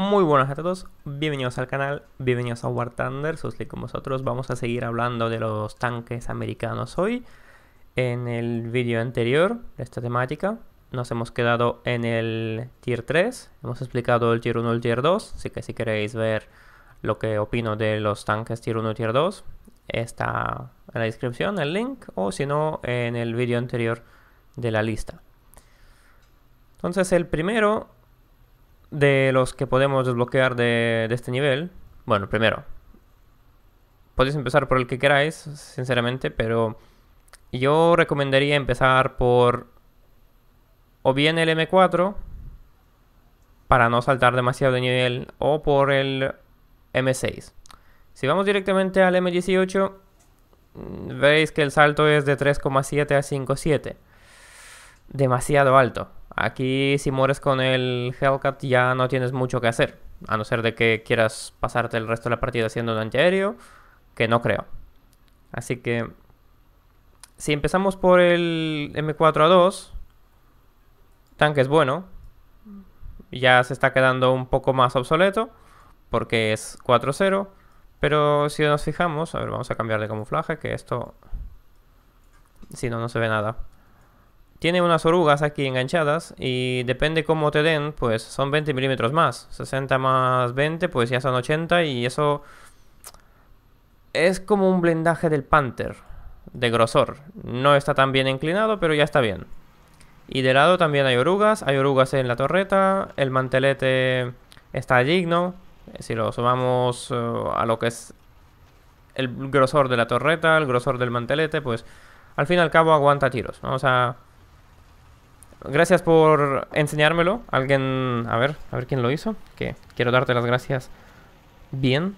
Muy buenas a todos, bienvenidos al canal, bienvenidos a War Thunder, soy con vosotros. Vamos a seguir hablando de los tanques americanos hoy. En el vídeo anterior de esta temática nos hemos quedado en el Tier 3, hemos explicado el Tier 1 y el Tier 2, así que si queréis ver lo que opino de los tanques Tier 1 y Tier 2, está en la descripción el link o si no en el vídeo anterior de la lista. Entonces el primero de los que podemos desbloquear de, este nivel, bueno, primero, podéis empezar por el que queráis, sinceramente, pero yo recomendaría empezar por o bien el M4 para no saltar demasiado de nivel o por el M6. Si vamos directamente al M18, mm, veis que el salto es de 3,7 a 5,7. Demasiado alto. Aquí si mueres con el Hellcat ya no tienes mucho que hacer, a no ser de que quieras pasarte el resto de la partida haciendo un antiaéreo, que no creo. Así que si empezamos por el M4A2, tanque es bueno, ya se está quedando un poco más obsoleto, porque es 4-0, pero si nos fijamos, a ver, vamos a cambiar de camuflaje, que esto, si no, no se ve nada. Tiene unas orugas aquí enganchadas y depende cómo te den, pues son 20 milímetros más. 60 más 20, pues ya son 80 y eso es como un blindaje del Panther de grosor. No está tan bien inclinado, pero ya está bien. Y de lado también hay orugas, hay orugas en la torreta, el mantelete está digno. Si lo sumamos eh, a lo que es el grosor de la torreta, el grosor del mantelete, pues al fin y al cabo aguanta tiros. Vamos a Gracias por enseñármelo. Alguien, a ver, a ver quién lo hizo. Que quiero darte las gracias. Bien.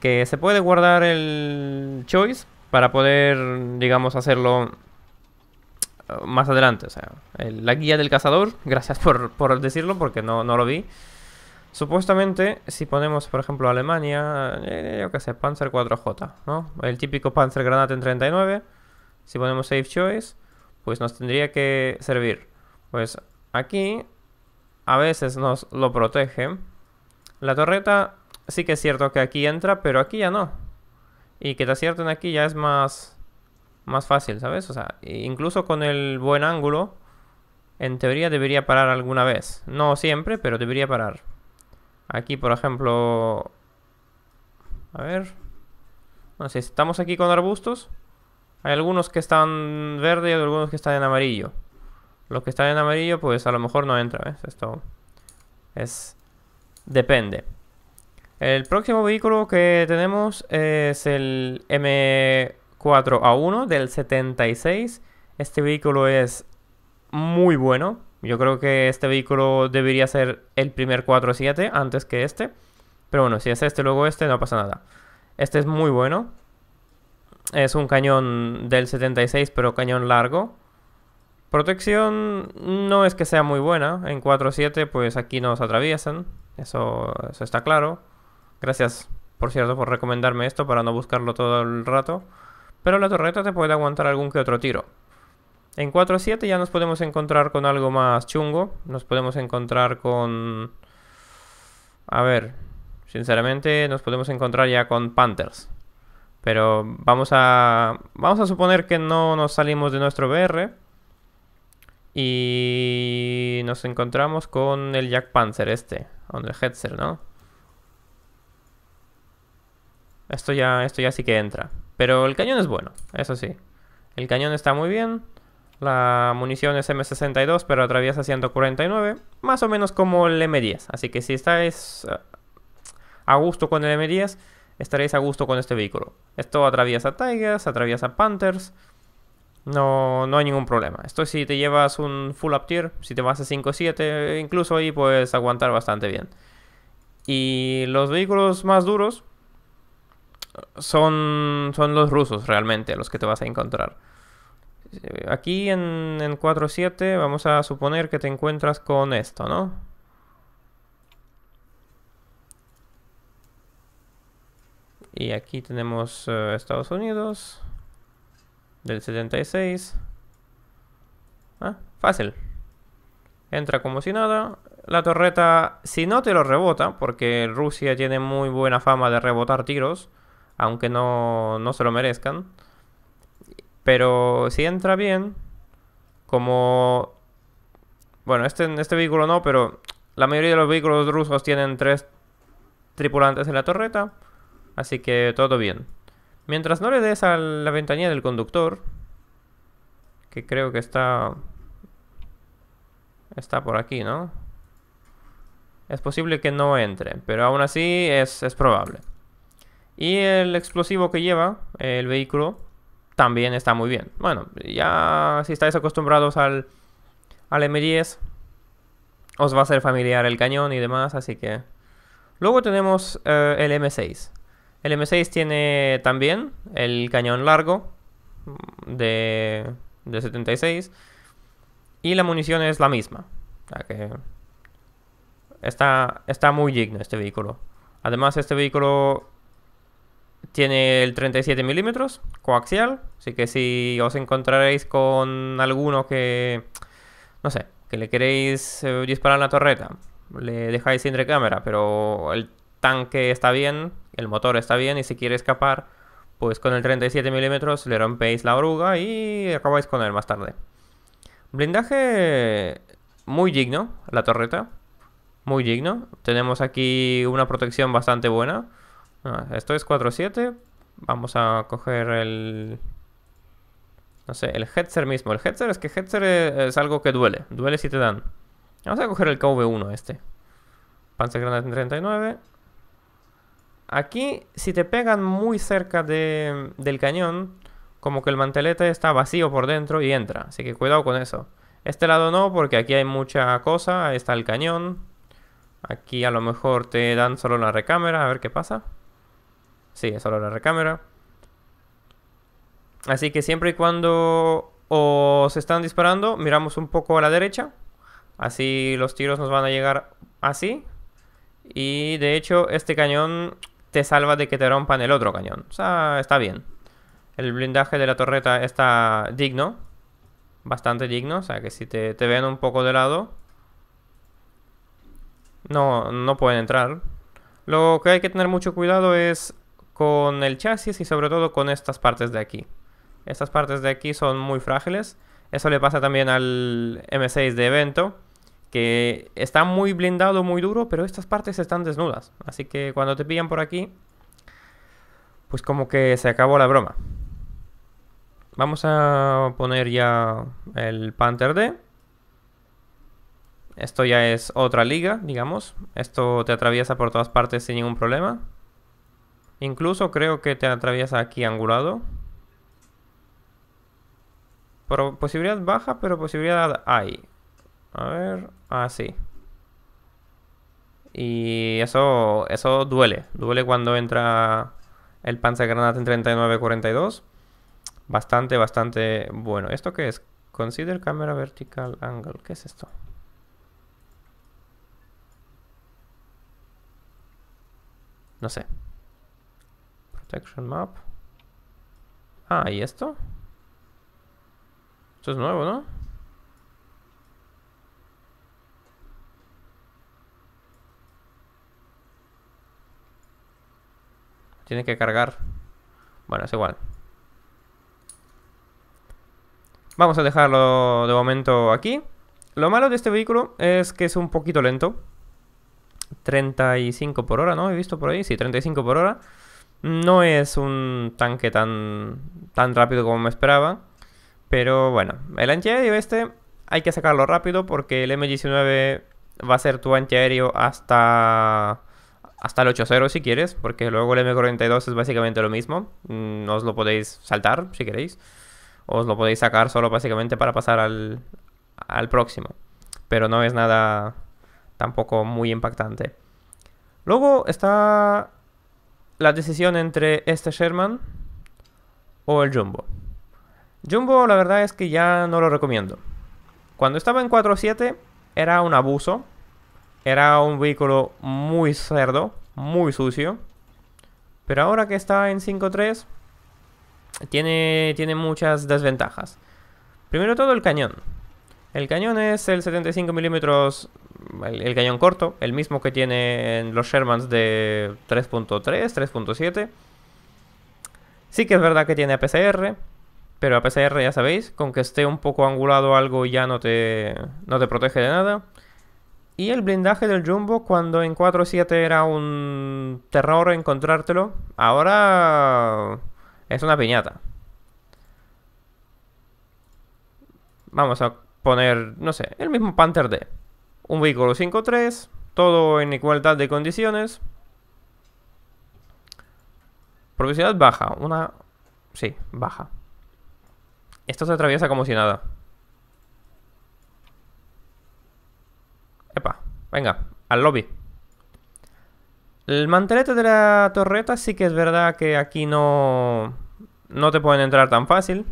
Que se puede guardar el choice para poder, digamos, hacerlo uh, más adelante. O sea, la guía del cazador. Gracias por, decirlo porque no, lo vi. Supuestamente, si ponemos, por ejemplo, Alemania, eh, yo qué sé, Panzer 4J, ¿no? El típico Panzer Granate en 39. Si ponemos save Choice, pues nos tendría que servir. Pues aquí a veces nos lo protege. La torreta sí que es cierto que aquí entra, pero aquí ya no. Y que te acierten aquí ya es más, más fácil, ¿sabes? O sea, incluso con el buen ángulo, en teoría debería parar alguna vez. No siempre, pero debería parar. Aquí, por ejemplo... A ver... No sé, estamos aquí con arbustos. Hay algunos que están verde y algunos que están en amarillo. Los que están en amarillo, pues a lo mejor no entra, Esto es... Depende. El próximo vehículo que tenemos es el M4A1 del 76. Este vehículo es muy bueno. Yo creo que este vehículo debería ser el primer 4-7 antes que este. Pero bueno, si es este luego este, no pasa nada. Este es muy bueno. Es un cañón del 76, pero cañón largo. Protección no es que sea muy buena. En 4-7, pues aquí nos atraviesan. Eso, está claro. Gracias, por cierto, por recomendarme esto para no buscarlo todo el rato. Pero la torreta te puede aguantar algún que otro tiro. En 4-7 ya nos podemos encontrar con algo más chungo. Nos podemos encontrar con... A ver, sinceramente nos podemos encontrar ya con Panthers. Pero vamos a, vamos a suponer que no nos salimos de nuestro BR. Y nos encontramos con el Jack Panzer este, o el Hetzer, ¿no? Esto ya, esto ya sí que entra. Pero el cañón es bueno, eso sí. El cañón está muy bien. La munición es M62, pero atraviesa 149. Más o menos como el M10. Así que si estáis eh, a gusto con el M10, estaréis a gusto con este vehículo. Esto atraviesa Tigers, atraviesa Panthers. No, no hay ningún problema. Esto si te llevas un full up tier, si te vas a 5-7, incluso ahí puedes aguantar bastante bien. Y los vehículos más duros son, son los rusos realmente, los que te vas a encontrar. Eh, aquí en, en 4-7 vamos a suponer que te encuentras con esto, ¿no? Y aquí tenemos eh, Estados Unidos del 76. Ah, fácil. Entra como si nada. La torreta, si no te lo rebota, porque Rusia tiene muy buena fama de rebotar tiros, aunque no, no se lo merezcan. Pero si entra bien, como... Bueno, este, este vehículo no, pero la mayoría de los vehículos rusos tienen tres tripulantes en la torreta. Así que todo bien. Mientras no le des a la ventanilla del conductor, que creo que está está por aquí, ¿no? Es posible que no entre, pero aún así es, probable. Y el explosivo que lleva el vehículo también está muy bien. Bueno, ya si estáis acostumbrados al, al M10, os va a ser familiar el cañón y demás, así que... Luego tenemos eh, el M6. El M6 tiene también el cañón largo de, 76 y la munición es la misma. está, está muy digno este vehículo. Además este vehículo tiene el 37 milímetros coaxial, así que si os encontraréis con alguno que, no sé, que le queréis eh, disparar la torreta, le dejáis sin cámara pero el tanque está bien, el motor está bien y si quiere escapar, pues con el 37 milímetros le rompéis la oruga y acabáis con él más tarde. Blindaje muy digno, la torreta. Muy digno. Tenemos aquí una protección bastante buena. Ah, esto es 4-7. Vamos a coger el... No sé, el Hetzer mismo. El Hetzer es que Hetzer es, algo que duele. Duele si te dan. Vamos a coger el KV1 este. Panzer en 39. Aquí, si te pegan muy cerca del cañón, como que el mantelete está vacío por dentro y entra. Así que cuidado con eso. Este lado no, porque aquí hay mucha cosa. Ahí está el cañón. Aquí a lo mejor te dan solo la recámara. A ver qué pasa. Sí, es solo la recámara. Así que siempre y cuando os están disparando, miramos un poco a la derecha. Así los tiros nos van a llegar así. Y de hecho, este cañón te salva de que te rompan el otro cañón. O sea, está bien. El blindaje de la torreta está digno. Bastante digno. O sea, que si te, ven un poco de lado... No, no pueden entrar. Lo que hay que tener mucho cuidado es con el chasis y sobre todo con estas partes de aquí. Estas partes de aquí son muy frágiles. Eso le pasa también al M6 de evento que está muy blindado, muy duro, pero estas partes están desnudas. Así que cuando te pillan por aquí, pues como que se acabó la broma. Vamos a poner ya el Panther D. Esto ya es otra liga, digamos. Esto te atraviesa por todas partes sin ningún problema. Incluso creo que te atraviesa aquí angulado. posibilidad baja, pero posibilidad hay. A ver. Ah, Y eso, eso duele. Duele cuando entra el Panzergranate en 39-42. Bastante, bastante bueno. ¿Esto qué es? Consider camera vertical angle. ¿Qué es esto? No sé. Protection map. Ah, ¿y esto? Esto es nuevo, ¿no? Tiene que cargar. Bueno, es igual. Vamos a dejarlo de momento aquí. Lo malo de este vehículo es que es un poquito lento. 35 por hora, ¿no? He visto por ahí. Sí, 35 por hora. No es un tanque tan, tan rápido como me esperaba. Pero bueno, el antiaéreo este hay que sacarlo rápido porque el M19 va a ser tu antiaéreo hasta hasta el 8-0 si quieres, porque luego el M42 es básicamente lo mismo. No mm, os lo podéis saltar si queréis. Os lo podéis sacar solo básicamente para pasar al, al próximo. Pero no es nada tampoco muy impactante. Luego está la decisión entre este Sherman o el Jumbo. Jumbo la verdad es que ya no lo recomiendo. Cuando estaba en 4-7 era un abuso era un vehículo muy cerdo, muy sucio. Pero ahora que está en 5.3, tiene, tiene muchas desventajas. Primero todo el cañón. El cañón es el 75 milímetros, el, cañón corto, el mismo que tienen los Shermans de 3.3, 3.7. Sí que es verdad que tiene APCR, pero APCR ya sabéis, con que esté un poco angulado algo ya no te, no te protege de nada. Y el blindaje del Jumbo cuando en 4.7 era un terror encontrártelo, ahora es una piñata. Vamos a poner, no sé, el mismo Panther D. Un vehículo 5.3, todo en igualdad de condiciones. Provisional baja, una... Sí, baja. Esto se atraviesa como si nada. Epa, venga, al lobby. El mantelete de la torreta sí que es verdad que aquí no... No te pueden entrar tan fácil.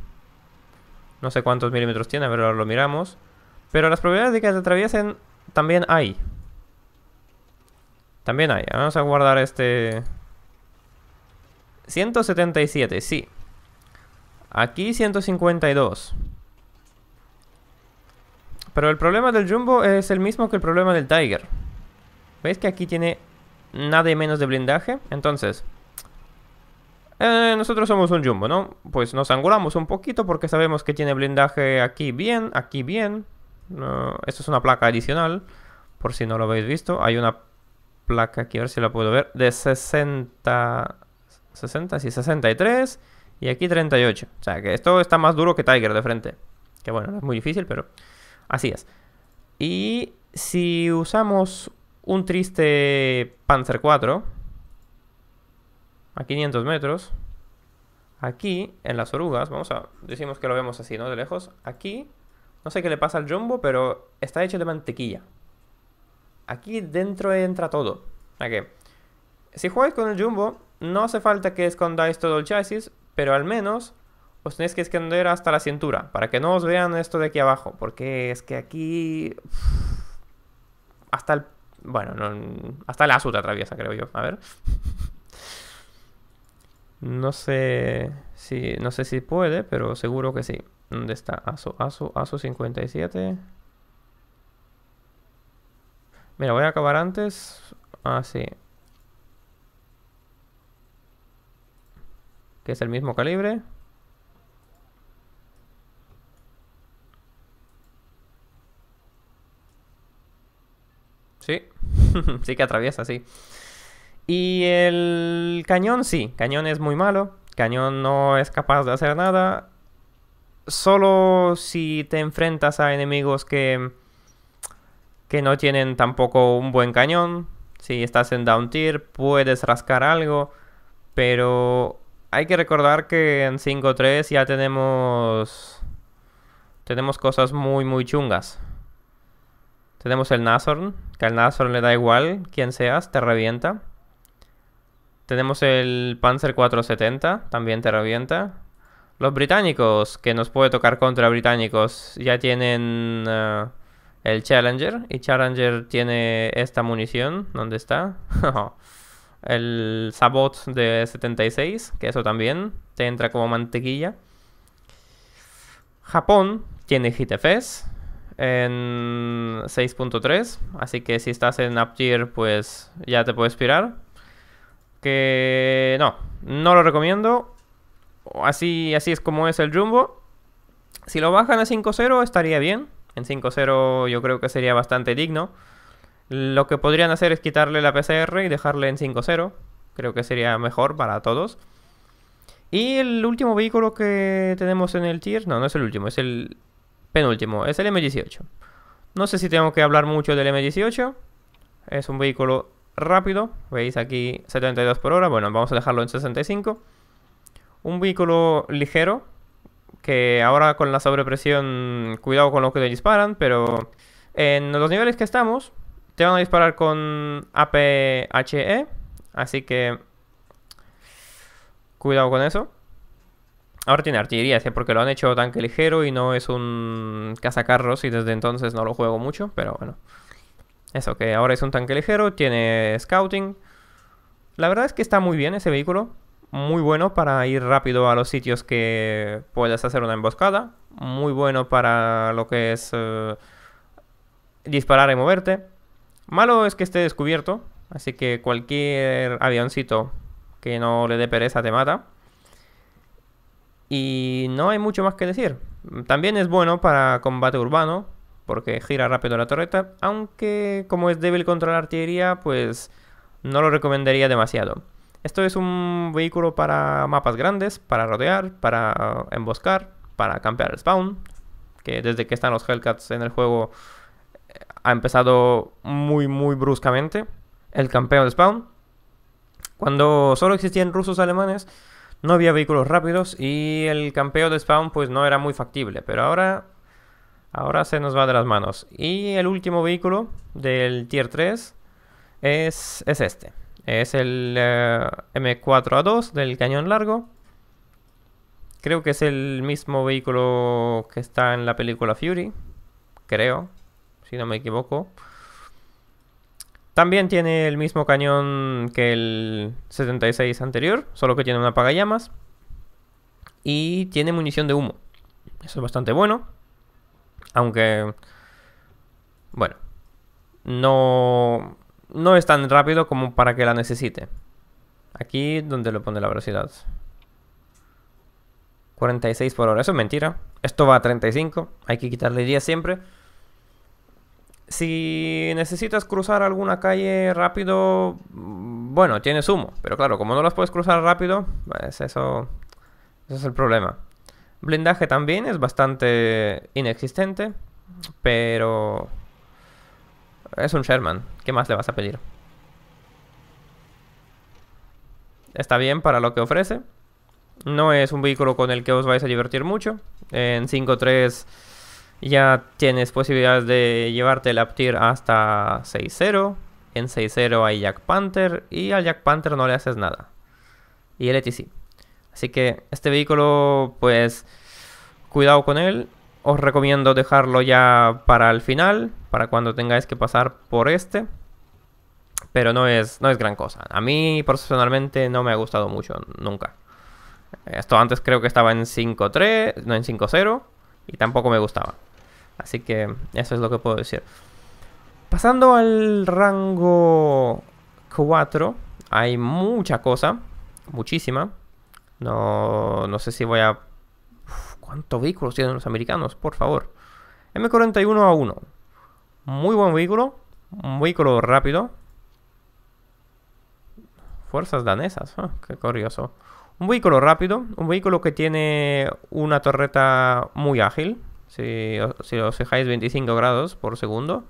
No sé cuántos milímetros tiene, pero lo miramos. Pero las probabilidades de que te atraviesen también hay. También hay. Vamos a guardar este... 177, sí. Aquí 152. Pero el problema del Jumbo es el mismo que el problema del Tiger. ¿Veis que aquí tiene nada menos de blindaje? Entonces, eh, nosotros somos un Jumbo, ¿no? Pues nos angulamos un poquito porque sabemos que tiene blindaje aquí bien, aquí bien. esto es una placa adicional, por si no lo habéis visto. Hay una placa aquí, a ver si la puedo ver, de 60... 60, sí, 63 y aquí 38. O sea, que esto está más duro que Tiger de frente. Que bueno, es muy difícil, pero... Así es. Y si usamos un triste Panzer 4 a 500 metros, aquí en las orugas, vamos a, decimos que lo vemos así, ¿no? De lejos, aquí, no sé qué le pasa al jumbo, pero está hecho de mantequilla. Aquí dentro entra todo. qué Si jugáis con el jumbo, no hace falta que escondáis todo el chasis, pero al menos os pues tenéis que esconder hasta la cintura, para que no os vean esto de aquí abajo, porque es que aquí... Hasta el... Bueno, hasta el azul te atraviesa, creo yo. A ver. No sé si, no sé si puede, pero seguro que sí. ¿Dónde está? ASO, ASO, ASO 57. Mira, voy a acabar antes. Así. Ah, sí que es el mismo calibre. Sí, sí que atraviesa, sí. Y el cañón, sí, cañón es muy malo, cañón no es capaz de hacer nada. Solo si te enfrentas a enemigos que, que no tienen tampoco un buen cañón. Si estás en down tier puedes rascar algo, pero hay que recordar que en 5.3 ya tenemos tenemos cosas muy muy chungas. Tenemos el Nazorn, que al Nazorn le da igual quién seas, te revienta. Tenemos el Panzer 470, también te revienta. Los británicos, que nos puede tocar contra británicos, ya tienen eh, el Challenger. Y Challenger tiene esta munición, ¿dónde está? el Sabot de 76, que eso también te entra como mantequilla. Japón tiene GTFs, en 6.3. Así que si estás en tier, pues ya te puedes pirar. Que no, no lo recomiendo. Así, así es como es el Jumbo. Si lo bajan a 5.0 estaría bien. En 5.0 yo creo que sería bastante digno. Lo que podrían hacer es quitarle la PCR y dejarle en 5.0. Creo que sería mejor para todos. Y el último vehículo que tenemos en el tier, no, no es el último, es el penúltimo, es el M18. No sé si tengo que hablar mucho del M18. Es un vehículo rápido. Veis aquí 72 por hora. Bueno, vamos a dejarlo en 65. Un vehículo ligero. Que ahora con la sobrepresión, cuidado con lo que le disparan. Pero en los niveles que estamos, te van a disparar con APHE. Así que cuidado con eso. Ahora tiene artillería, porque lo han hecho tanque ligero y no es un cazacarros y desde entonces no lo juego mucho, pero bueno. Eso, que ahora es un tanque ligero, tiene scouting. La verdad es que está muy bien ese vehículo. Muy bueno para ir rápido a los sitios que puedas hacer una emboscada. Muy bueno para lo que es eh, disparar y moverte. Malo es que esté descubierto, así que cualquier avioncito que no le dé pereza te mata. Y no hay mucho más que decir. También es bueno para combate urbano, porque gira rápido la torreta, aunque como es débil contra la artillería, pues no lo recomendaría demasiado. Esto es un vehículo para mapas grandes, para rodear, para emboscar, para campear el spawn, que desde que están los Hellcats en el juego eh, ha empezado muy muy bruscamente el campeo de spawn. Cuando solo existían rusos alemanes, no había vehículos rápidos y el campeo de spawn pues no era muy factible, pero ahora ahora se nos va de las manos. Y el último vehículo del tier 3 es, es este. Es el eh, M4A2 del cañón largo. Creo que es el mismo vehículo que está en la película Fury. Creo, si no me equivoco. También tiene el mismo cañón que el 76 anterior, solo que tiene un apagallamas. Y tiene munición de humo. Eso es bastante bueno. Aunque... Bueno. No... No es tan rápido como para que la necesite. Aquí donde le pone la velocidad. 46 por hora. Eso es mentira. Esto va a 35. Hay que quitarle 10 siempre. Si necesitas cruzar alguna calle rápido, mm, bueno, tiene humo. Pero claro, como no las puedes cruzar rápido, pues eso, eso es el problema. Blindaje también es bastante inexistente, pero es un Sherman. ¿Qué más le vas a pedir? Está bien para lo que ofrece. No es un vehículo con el que os vais a divertir mucho. En 5.3 ya tienes posibilidades de llevarte el Aptir hasta 6-0. En 6-0 hay Jack Panther y al Jack Panther no le haces nada. Y el ETC. Así que este vehículo, pues, cuidado con él. Os recomiendo dejarlo ya para el final, para cuando tengáis que pasar por este. Pero no es, no es gran cosa. A mí personalmente no me ha gustado mucho, nunca. Esto antes creo que estaba en 5-3. no en 5-0. y tampoco me gustaba. Así que eso es lo que puedo decir. Pasando al rango 4, hay mucha cosa, muchísima. No, sé si voy a... ¿Cuántos vehículos tienen los americanos? Por favor. M41 a 1. Muy buen vehículo. Un vehículo rápido. Fuerzas danesas. Ah, qué curioso. Un vehículo rápido. Un vehículo que tiene una torreta muy ágil. Si, os fijáis, 25 grados por segundo.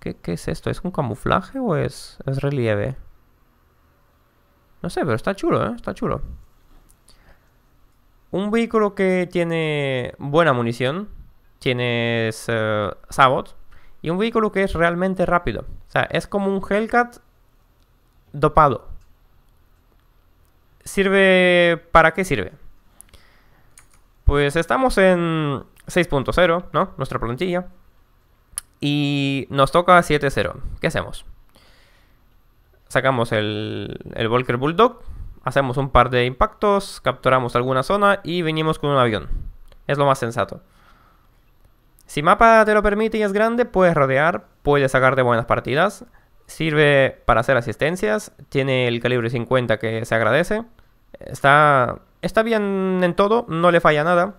¿Qué, es esto? ¿Es un camuflaje o es, relieve? No sé, pero está chulo, ¿eh? Está chulo. Un vehículo que tiene buena munición, tienes eh, Sabot, y un vehículo que es realmente rápido. O sea, es como un Hellcat dopado. ¿Sirve para qué sirve? pues estamos en 6.0, ¿no? Nuestra plantilla. Y nos toca 7.0. ¿Qué hacemos? Sacamos el, el Volker Bulldog, hacemos un par de impactos, capturamos alguna zona y venimos con un avión. Es lo más sensato. Si mapa te lo permite y es grande, puedes rodear, puedes sacarte buenas partidas. Sirve para hacer asistencias, tiene el calibre 50 que se agradece. Está Está bien en todo, no le falla nada.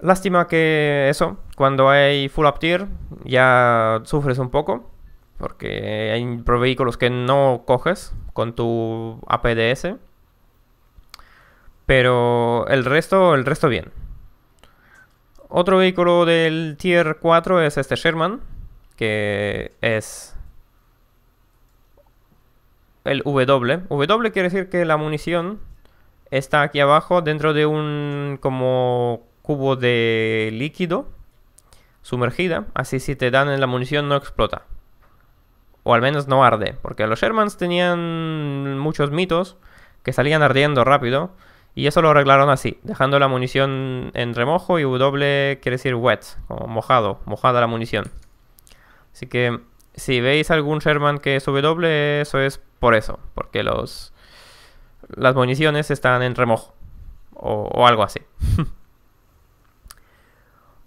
Lástima que eso, cuando hay full up tier ya sufres un poco, porque hay vehículos que no coges con tu APDS. Pero el resto, el resto bien. Otro vehículo del tier 4 es este Sherman, que es el W. W quiere decir que la munición está aquí abajo dentro de un como cubo de líquido sumergida, así si te dan en la munición no explota. O al menos no arde, porque los Shermans tenían muchos mitos que salían ardiendo rápido y eso lo arreglaron así, dejando la munición en remojo y W quiere decir wet, como mojado, mojada la munición. Así que si veis algún Sherman que es W, eso es por eso, porque los las municiones están en remojo o, algo así.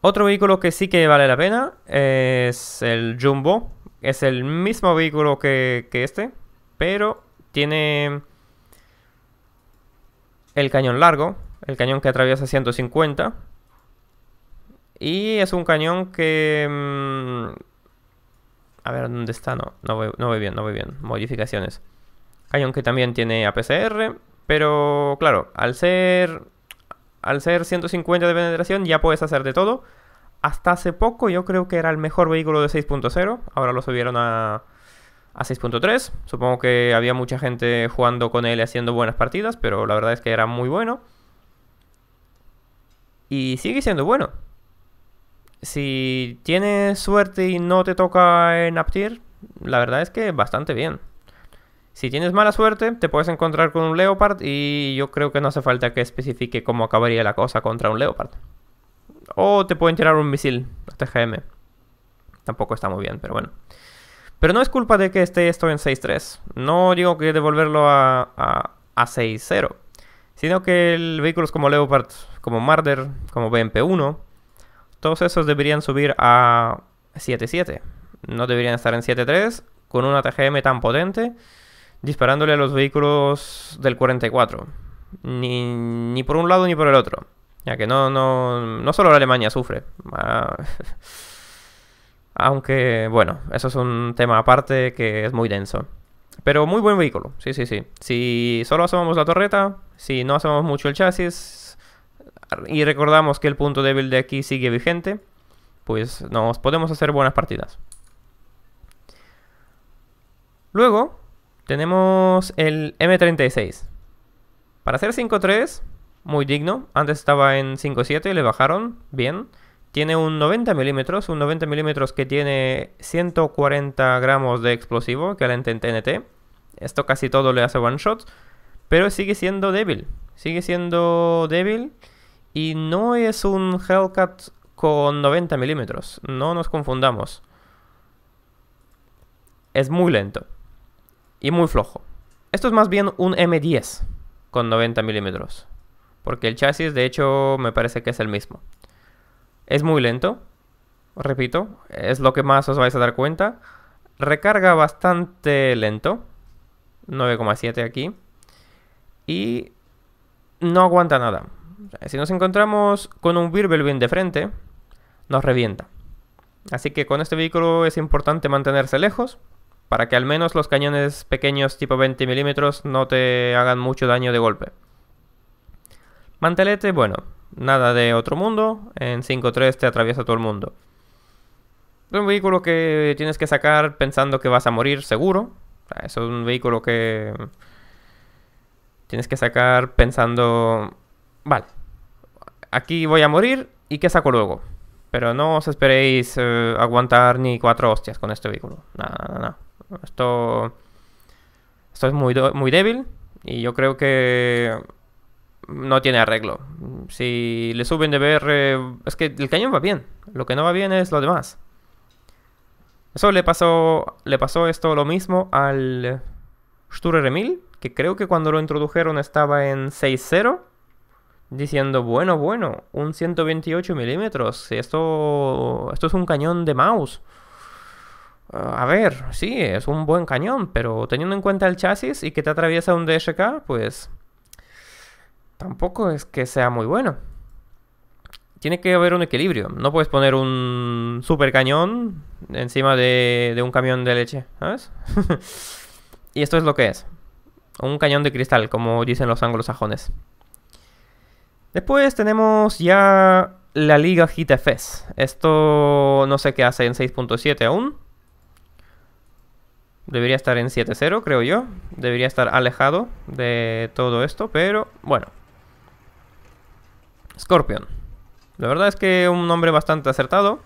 Otro vehículo que sí que vale la pena es el Jumbo. Es el mismo vehículo que, este, pero tiene el cañón largo, el cañón que atraviesa 150. Y es un cañón que... Mm, a ver, ¿dónde está? No, no no voy bien, no voy bien. Modificaciones. Canyon que también tiene APCR, pero claro, al ser al ser 150 de penetración ya puedes hacer de todo. Hasta hace poco yo creo que era el mejor vehículo de 6.0, ahora lo subieron a, a 6.3. Supongo que había mucha gente jugando con él y haciendo buenas partidas, pero la verdad es que era muy bueno. Y sigue siendo bueno. Si tienes suerte y no te toca en Aptir, la verdad es que bastante bien. Si tienes mala suerte, te puedes encontrar con un Leopard y yo creo que no hace falta que especifique cómo acabaría la cosa contra un Leopard. O te pueden tirar un misil, TGM. Tampoco está muy bien, pero bueno. Pero no es culpa de que esté esto en 6.3. No digo que devolverlo a, a, a 6 Sino que vehículos como Leopard, como Marder, como BMP-1, todos esos deberían subir a 7.7. 7 No deberían estar en 7.3 con una TGM tan potente disparándole a los vehículos del 44. Ni, por un lado ni por el otro. Ya que no, no, no solo la Alemania sufre. Ah, aunque, bueno, eso es un tema aparte que es muy denso. Pero muy buen vehículo, sí, sí, sí. Si solo asomamos la torreta, si no asomamos mucho el chasis, y recordamos que el punto débil de aquí sigue vigente, pues nos podemos hacer buenas partidas. Luego, tenemos el M36. Para hacer 5.3, muy digno. Antes estaba en 5.7 y le bajaron. Bien. Tiene un 90 milímetros, un 90 milímetros que tiene 140 gramos de explosivo que en TNT. Esto casi todo le hace one shot, pero sigue siendo débil. Sigue siendo débil y no es un Hellcat con 90 milímetros. No nos confundamos. Es muy lento y muy flojo. Esto es más bien un M10 con 90 milímetros. Porque el chasis, de hecho, me parece que es el mismo. Es muy lento, repito, es lo que más os vais a dar cuenta. Recarga bastante lento, 9,7 aquí. Y no aguanta nada. Si nos encontramos con un bien de frente, nos revienta. Así que con este vehículo es importante mantenerse lejos, para que al menos los cañones pequeños tipo 20 milímetros no te hagan mucho daño de golpe. Mantelete, bueno, nada de otro mundo, en 5.3 te atraviesa todo el mundo. Es un vehículo que tienes que sacar pensando que vas a morir seguro. Es un vehículo que tienes que sacar pensando, vale, aquí voy a morir y qué saco luego. Pero no os esperéis eh, aguantar ni cuatro hostias con este vehículo. Nada, nada, nada. Esto, esto es muy, muy débil y yo creo que no tiene arreglo. Si le suben de ver. es que el cañón va bien. Lo que no va bien es lo demás. Eso le pasó, le pasó esto lo mismo al Sturer 1000, que creo que cuando lo introdujeron estaba en 6.0, diciendo, bueno, bueno, un 128 milímetros, esto, esto es un cañón de mouse. Eh, a ver, sí, es un buen cañón, pero teniendo en cuenta el chasis y que te atraviesa un DSK, pues tampoco es que sea muy bueno. Tiene que haber un equilibrio. No puedes poner un super cañón encima de, un camión de leche, ¿sabes? y esto es lo que es. Un cañón de cristal, como dicen los anglosajones. Después tenemos ya la liga HitFS. E esto no sé qué hace en 6.7 aún. Debería estar en 7-0, creo yo. Debería estar alejado de todo esto, pero bueno. Scorpion. La verdad es que un nombre bastante acertado.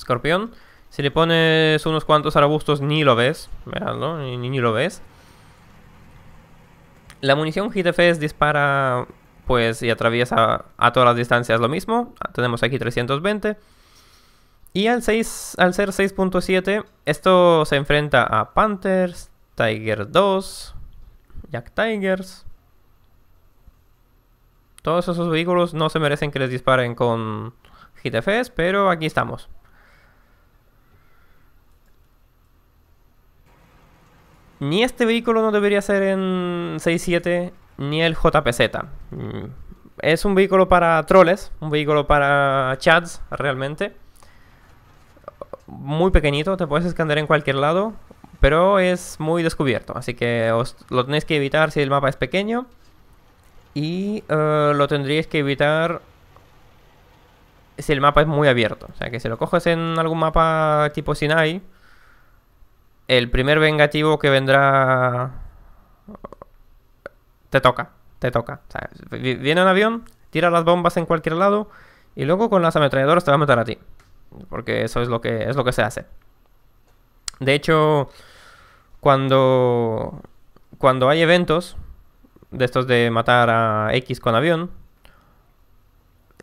Scorpion. Si le pones unos cuantos arbustos, ni lo ves. ¿no? Ni, ni, lo ves. La munición Hit dispara pues y atraviesa a todas las distancias lo mismo. Tenemos aquí 320. Y al, al ser 6.7, esto se enfrenta a Panthers, Tiger 2, Jack Tigers. Todos esos vehículos no se merecen que les disparen con GTFs, pero aquí estamos. Ni este vehículo no debería ser en 6.7, ni el JPZ. Mm, es un vehículo para troles, un vehículo para chats, realmente muy pequeñito, te puedes esconder en cualquier lado, pero es muy descubierto, así que lo tenéis que evitar si el mapa es pequeño y eh, lo tendríais que evitar si el mapa es muy abierto. O sea, que si lo coges en algún mapa tipo Sinai, el primer vengativo que vendrá te toca, te toca. viene un avión, tira las bombas en cualquier lado y luego con las ametralladoras te va a matar a ti porque eso es lo que, es lo que se hace. De hecho, cuando, cuando hay eventos de estos de matar a X con avión,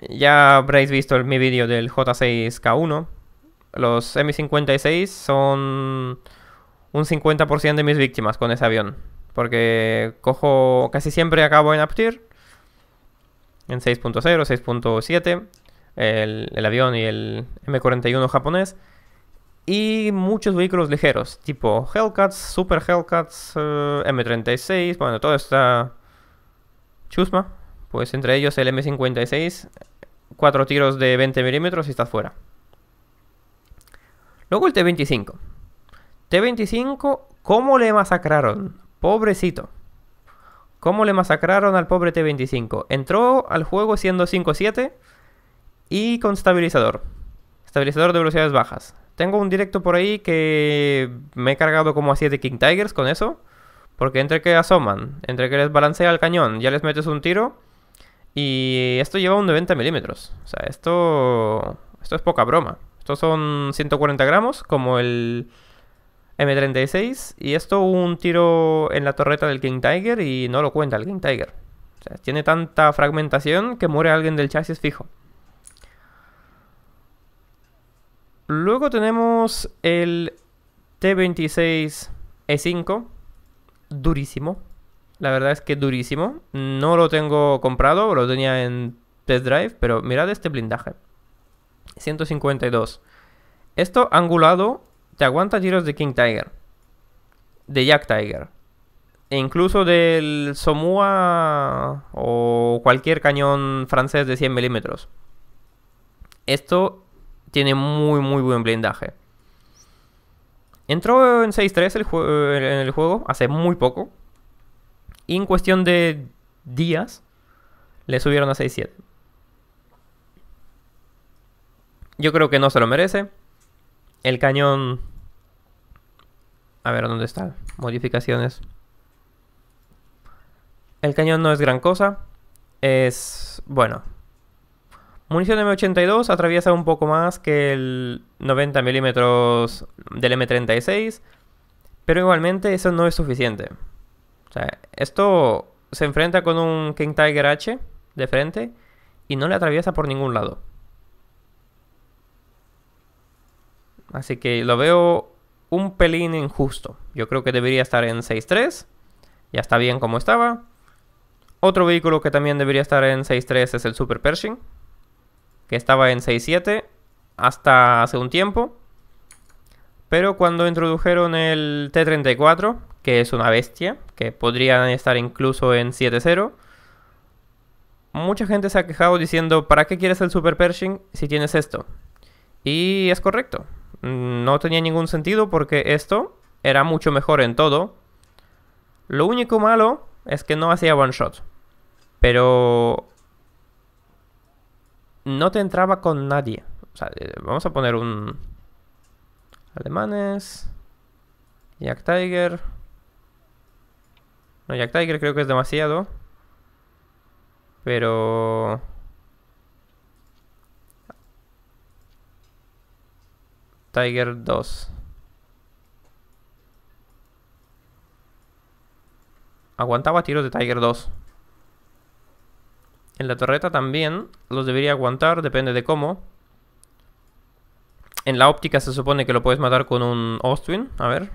ya habréis visto mi vídeo del J6K1. Los M56 son un 50% de mis víctimas con ese avión. Porque cojo, casi siempre acabo en Aptir, en 6.0, 6.7 el, avión y el M41 japonés, y muchos vehículos ligeros, tipo Hellcats, Super Hellcats, eh, M36, bueno, todo está chusma, pues entre ellos el M56, cuatro tiros de 20 milímetros y está fuera. Luego el T25. T25, ¿cómo le masacraron? Pobrecito. ¿Cómo le masacraron al pobre T25? Entró al juego siendo 5-7 y con estabilizador. Estabilizador de velocidades bajas. Tengo un directo por ahí que me he cargado como así de King Tigers con eso. Porque entre que asoman, entre que les balancea el cañón, ya les metes un tiro. Y esto lleva un 90 milímetros. O sea, esto, esto es poca broma. Estos son 140 gramos, como el M36. Y esto un tiro en la torreta del King Tiger y no lo cuenta el King Tiger. O sea, tiene tanta fragmentación que muere alguien del chasis fijo. Luego tenemos el T26E5. E durísimo. La verdad es que durísimo. No lo tengo comprado, lo tenía en test drive, pero mirad este blindaje. 152. Esto angulado te aguanta tiros de King Tiger. De Jack Tiger. E incluso del Somua o cualquier cañón francés de 100 milímetros. Esto tiene muy, muy buen blindaje. Entró en 6.3 eh, en el juego hace muy poco. Y en cuestión de días le subieron a 6.7. Yo creo que no se lo merece. El cañón... A ver, ¿dónde está? Modificaciones. El cañón no es gran cosa. Es... Bueno, Munición M82 atraviesa un poco más que el 90 mm del M36, pero igualmente eso no es suficiente. esto se enfrenta con un King Tiger H de frente y no le atraviesa por ningún lado. Así que lo veo un pelín injusto. Yo creo que debería estar en 6.3. Ya está bien como estaba. Otro vehículo que también debería estar en 6.3 es el Super Pershing que estaba en 6.7 hasta hace un tiempo. Pero cuando introdujeron el T34, que es una bestia, que podría estar incluso en 7.0, mucha gente se ha quejado diciendo, ¿para qué quieres el Super Pershing si tienes esto? Y es correcto. Mm, no tenía ningún sentido porque esto era mucho mejor en todo. Lo único malo es que no hacía one shot. Pero no te entraba con nadie. O sea, eh, vamos a poner un... Alemanes. Jack Tiger. No, Jack Tiger creo que es demasiado. Pero... Tiger 2. Aguantaba tiros de Tiger 2. En la torreta también los debería aguantar, depende de cómo. En la óptica se supone que lo puedes matar con un Ostwin. A ver.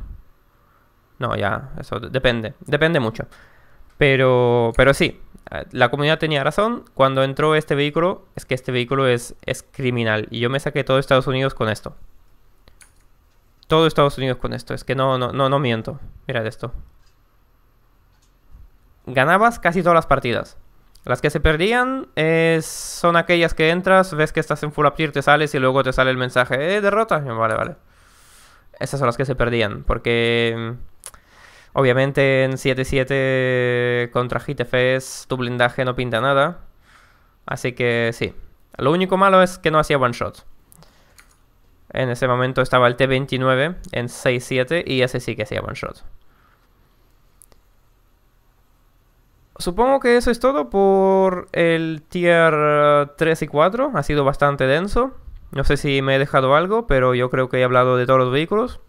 No, ya, eso depende. Depende mucho. Pero, pero sí, la comunidad tenía razón. Cuando entró este vehículo, es que este vehículo es, es criminal. Y yo me saqué todo Estados Unidos con esto. Todo Estados Unidos con esto. Es que no, no, no, no miento. Mirad esto. Ganabas casi todas las partidas. Las que se perdían eh, son aquellas que entras, ves que estás en full appear, te sales y luego te sale el mensaje, eh, derrota. Vale, vale. Esas son las que se perdían, porque mm, obviamente en 7-7 contra GTFs tu blindaje no pinta nada. Así que sí. Lo único malo es que no hacía one shot. En ese momento estaba el T29 en 6-7 y ese sí que hacía one shot. Supongo que eso es todo por el tier 3 eh, y 4. Ha sido bastante denso. No sé si me he dejado algo, pero yo creo que he hablado de todos los vehículos.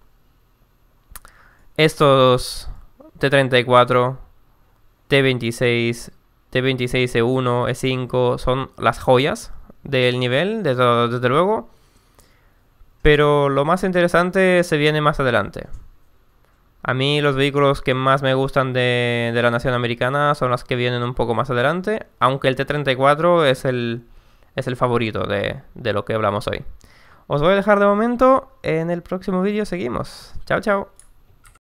Estos T34, T26, T26E1, E5 son las joyas del nivel, desde, desde luego. Pero lo más interesante se viene más adelante. A mí los vehículos que más me gustan de, la nación americana son los que vienen un poco más adelante, aunque el T34 es el, es el favorito de, de lo que hablamos hoy. Os voy a dejar de momento, en el próximo vídeo seguimos. Chao, chao.